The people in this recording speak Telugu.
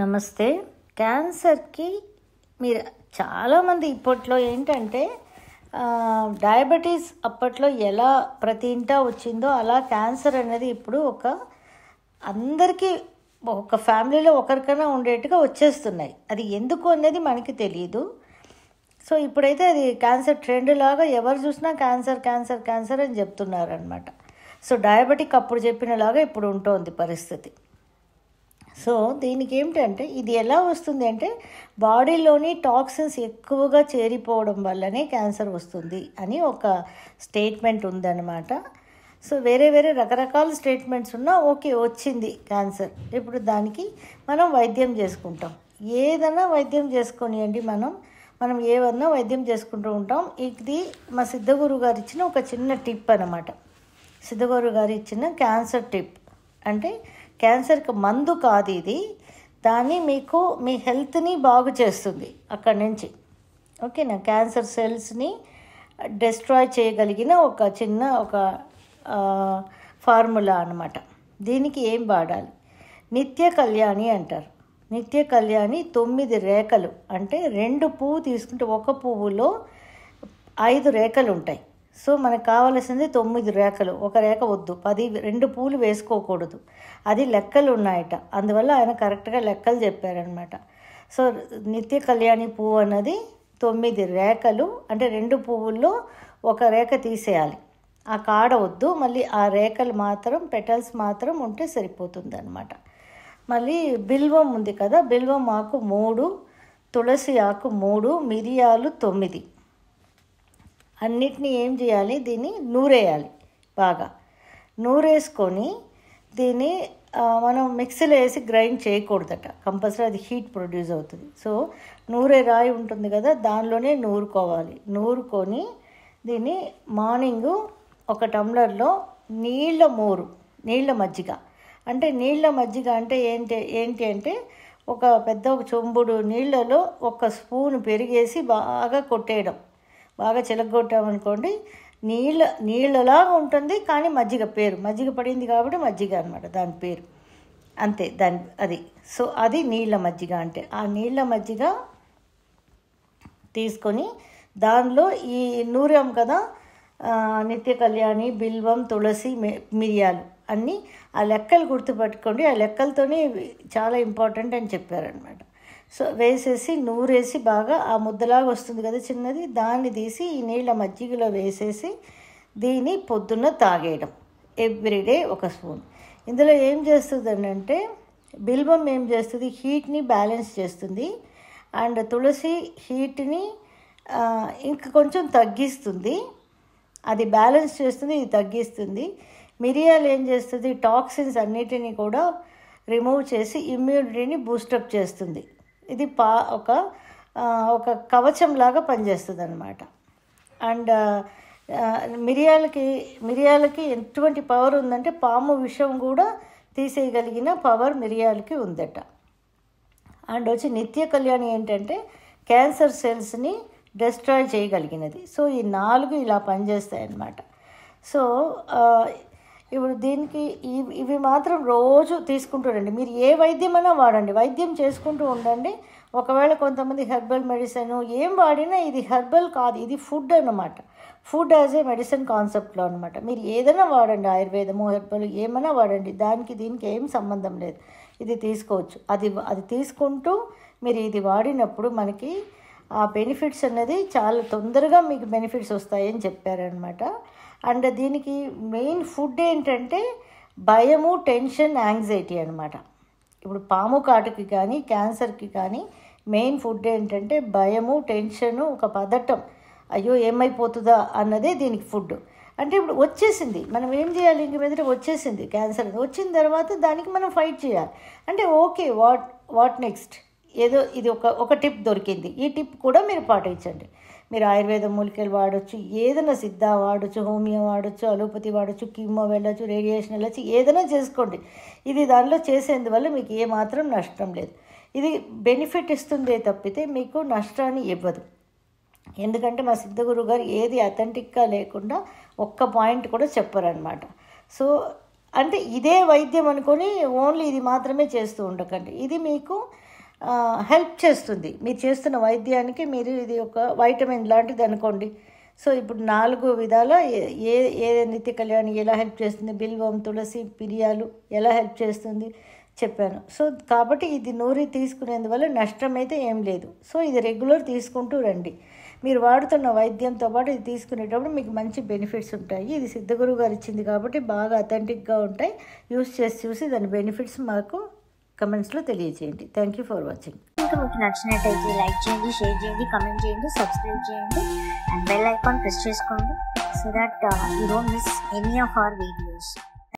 నమస్తే క్యాన్సర్కి మీరు చాలామంది ఇప్పట్లో ఏంటంటే డయాబెటీస్ అప్పట్లో ఎలా ప్రతి ఇంటా వచ్చిందో అలా క్యాన్సర్ అనేది ఇప్పుడు ఒక అందరికీ ఒక ఫ్యామిలీలో ఒకరికైనా ఉండేట్టుగా వచ్చేస్తున్నాయి అది ఎందుకు అనేది మనకి తెలియదు సో ఇప్పుడైతే అది క్యాన్సర్ ట్రెండ్ లాగా ఎవరు చూసినా క్యాన్సర్ క్యాన్సర్ క్యాన్సర్ అని చెప్తున్నారనమాట సో డయాబెటిక్ అప్పుడు చెప్పినలాగా ఇప్పుడు ఉంటుంది పరిస్థితి సో దీనికి ఏమిటంటే ఇది ఎలా వస్తుంది అంటే బాడీలోని టాక్సిన్స్ ఎక్కువగా చేరిపోవడం వల్లనే క్యాన్సర్ వస్తుంది అని ఒక స్టేట్మెంట్ ఉందన్నమాట సో వేరే వేరే రకరకాల స్టేట్మెంట్స్ ఉన్నా ఓకే వచ్చింది క్యాన్సర్ ఇప్పుడు దానికి మనం వైద్యం చేసుకుంటాం ఏదైనా వైద్యం చేసుకొనియండి మనం మనం ఏమన్నా వైద్యం చేసుకుంటూ ఉంటాం ఇది మా సిద్ధగురు గారు ఇచ్చిన ఒక చిన్న టిప్ అనమాట సిద్ధగురు గారు ఇచ్చిన క్యాన్సర్ టిప్ అంటే క్యాన్సర్కి మందు కాదు ఇది దాన్ని మీకు మీ హెల్త్ని బాగు చేస్తుంది అక్కడి నుంచి ఓకేనా క్యాన్సర్ సెల్స్ని డిస్ట్రాయ్ చేయగలిగిన ఒక చిన్న ఒక ఫార్ములా అనమాట దీనికి ఏం వాడాలి నిత్య కళ్యాణి అంటారు నిత్య కళ్యాణి తొమ్మిది రేఖలు అంటే రెండు పువ్వు తీసుకుంటే ఒక పువ్వులో ఐదు రేఖలు ఉంటాయి సో మనకు కావలసింది తొమ్మిది రేఖలు ఒక రేఖ వద్దు పది రెండు పూలు వేసుకోకూడదు అది లెక్కలు ఉన్నాయట అందువల్ల ఆయన కరెక్ట్గా లెక్కలు చెప్పారనమాట సో నిత్య కళ్యాణి పువ్వు అన్నది తొమ్మిది రేఖలు అంటే రెండు పువ్వుల్లో ఒక రేఖ తీసేయాలి ఆ కాడ వద్దు మళ్ళీ ఆ రేఖలు మాత్రం పెటల్స్ మాత్రం ఉంటే సరిపోతుంది అనమాట మళ్ళీ బిల్వం ఉంది కదా బిల్వం ఆకు మూడు తులసి ఆకు మూడు మిరియాలు తొమ్మిది అన్నిటినీ ఏం చేయాలి దీన్ని నూరేయాలి బాగా నూరేసుకొని దీన్ని మనం మిక్సీలో వేసి గ్రైండ్ చేయకూడదట కంపల్సరీ అది హీట్ ప్రొడ్యూస్ అవుతుంది సో నూరే రాయి ఉంటుంది కదా దానిలోనే నూరుకోవాలి నూరుకొని దీన్ని మార్నింగ్ ఒక టంబ్లర్లో నీళ్ళ మోరు నీళ్ళ మజ్జిగ అంటే నీళ్ళ మజ్జిగ అంటే ఏంటి ఏంటి అంటే ఒక పెద్ద ఒక చొంబుడు నీళ్ళలో ఒక స్పూన్ పెరిగేసి బాగా కొట్టేయడం బాగా చిలగొట్టామనుకోండి నీళ్ళ నీళ్ళలాగా ఉంటుంది కానీ మజ్జిగ పేరు మజ్జిగ పడింది కాబట్టి మజ్జిగ అనమాట దాని పేరు అంతే దాని అది సో అది నీళ్ళ మజ్జిగ అంటే ఆ నీళ్ళ మజ్జిగ తీసుకొని దానిలో ఈ నూరాం కదా నిత్య కళ్యాణి బిల్వం తులసి మిరియాలు అన్నీ ఆ లెక్కలు గుర్తుపెట్టుకోండి ఆ లెక్కలతోనే చాలా ఇంపార్టెంట్ అని చెప్పారనమాట సో వేసేసి నూరేసి బాగా ఆ ముద్దలాగా వస్తుంది కదా చిన్నది దాన్ని తీసి ఈ నీళ్ళ మజ్జిగలో వేసేసి దీన్ని పొద్దున్న తాగేయడం ఎవ్రీడే ఒక స్పూన్ ఇందులో ఏం చేస్తుంది అంటే బిల్వం ఏం చేస్తుంది హీట్ని బ్యాలెన్స్ చేస్తుంది అండ్ తులసి హీట్ని ఇంక కొంచెం తగ్గిస్తుంది అది బ్యాలెన్స్ చేస్తుంది ఇది తగ్గిస్తుంది మిరియాలు ఏం చేస్తుంది టాక్సిన్స్ అన్నిటినీ కూడా రిమూవ్ చేసి ఇమ్యూనిటీని బూస్టప్ చేస్తుంది ఇది పా ఒక ఒక లాగా పనిచేస్తుంది అనమాట అండ్ మిరియాలకి మిరియాలకి ఎటువంటి పవర్ ఉందంటే పాము విషం కూడా తీసేయగలిగిన పవర్ మిరియాలకి ఉందట అండ్ వచ్చి నిత్య కళ్యాణి ఏంటంటే క్యాన్సర్ సెల్స్ని డిస్ట్రాయ్ చేయగలిగినది సో ఈ నాలుగు ఇలా పనిచేస్తాయి అన్నమాట సో ఇప్పుడు దీనికి ఇవి మాత్రం రోజు తీసుకుంటుండండి మీరు ఏ వైద్యమైనా వాడండి వైద్యం చేసుకుంటూ ఉండండి ఒకవేళ కొంతమంది హెర్బల్ మెడిసిన్ ఏం వాడినా ఇది హెర్బల్ కాదు ఇది ఫుడ్ అనమాట ఫుడ్ యాజ్ ఏ మెడిసిన్ కాన్సెప్ట్లో అనమాట మీరు ఏదైనా వాడండి ఆయుర్వేదము హెర్బల్ ఏమైనా వాడండి దానికి దీనికి ఏం సంబంధం లేదు ఇది తీసుకోవచ్చు అది అది తీసుకుంటూ మీరు ఇది వాడినప్పుడు మనకి ఆ బెనిఫిట్స్ అనేది చాలా తొందరగా మీకు బెనిఫిట్స్ వస్తాయని చెప్పారనమాట అండ్ దీనికి మెయిన్ ఫుడ్ ఏంటంటే భయము టెన్షన్ యాంగ్జైటీ అనమాట ఇప్పుడు పాము కాటుకి కానీ క్యాన్సర్కి కానీ మెయిన్ ఫుడ్ ఏంటంటే భయము టెన్షను ఒక పదటం అయ్యో ఏమైపోతుందా అన్నదే దీనికి ఫుడ్ అంటే ఇప్పుడు వచ్చేసింది మనం ఏం చేయాలి ఇంక మీద వచ్చేసింది క్యాన్సర్ వచ్చిన తర్వాత దానికి మనం ఫైట్ చేయాలి అంటే ఓకే వాట్ వాట్ నెక్స్ట్ ఏదో ఇది ఒక ఒక టిప్ దొరికింది ఈ టిప్ కూడా మీరు పాటించండి మీరు ఆయుర్వేద మూలికలు వాడచ్చు ఏదైనా సిద్ధ వాడచ్చు హోమియో వాడచ్చు అలోపతి వాడచ్చు కిమ్మో వెళ్ళచ్చు రేడియేషన్ వెళ్ళచ్చు ఏదైనా చేసుకోండి ఇది దానిలో చేసేందువల్ల మీకు ఏమాత్రం నష్టం లేదు ఇది బెనిఫిట్ ఇస్తుందే తప్పితే మీకు నష్టాన్ని ఇవ్వదు ఎందుకంటే మా సిద్ధగురు గారు ఏది అథెంటిక్గా లేకుండా ఒక్క పాయింట్ కూడా చెప్పరనమాట సో అంటే ఇదే వైద్యం అనుకొని ఓన్లీ ఇది మాత్రమే చేస్తూ ఉండకండి ఇది మీకు హెల్ప్ చేస్తుంది మీరు చేస్తున్న వైద్యానికి మీరు ఇది ఒక వైటమిన్ లాంటిది అనుకోండి సో ఇప్పుడు నాలుగు విధాల ఏ ఏ నిత్య కళ్యాణి ఎలా హెల్ప్ చేస్తుంది బిల్వం తులసి పిరియాలు ఎలా హెల్ప్ చేస్తుంది చెప్పాను సో కాబట్టి ఇది నూరి తీసుకునేందువల్ల నష్టం అయితే ఏం లేదు సో ఇది రెగ్యులర్ తీసుకుంటూ రండి మీరు వాడుతున్న వైద్యంతో పాటు ఇది తీసుకునేటప్పుడు మీకు మంచి బెనిఫిట్స్ ఉంటాయి ఇది సిద్ధగురువు గారు ఇచ్చింది కాబట్టి బాగా అథెంటిక్గా ఉంటాయి యూస్ చేసి చూసి దాని బెనిఫిట్స్ మాకు కమెంట్స్లో తెలియజేయండి థ్యాంక్ యూ ఫర్ వాచింగ్ ఇంకా మీకు నచ్చినట్టయితే లైక్ చేయండి షేర్ చేయండి కమెంట్ చేయండి సబ్స్క్రైబ్ చేయండి అండ్ బెల్ ఐకాన్ ప్రెస్ చేసుకోండి so that you don't miss any of our videos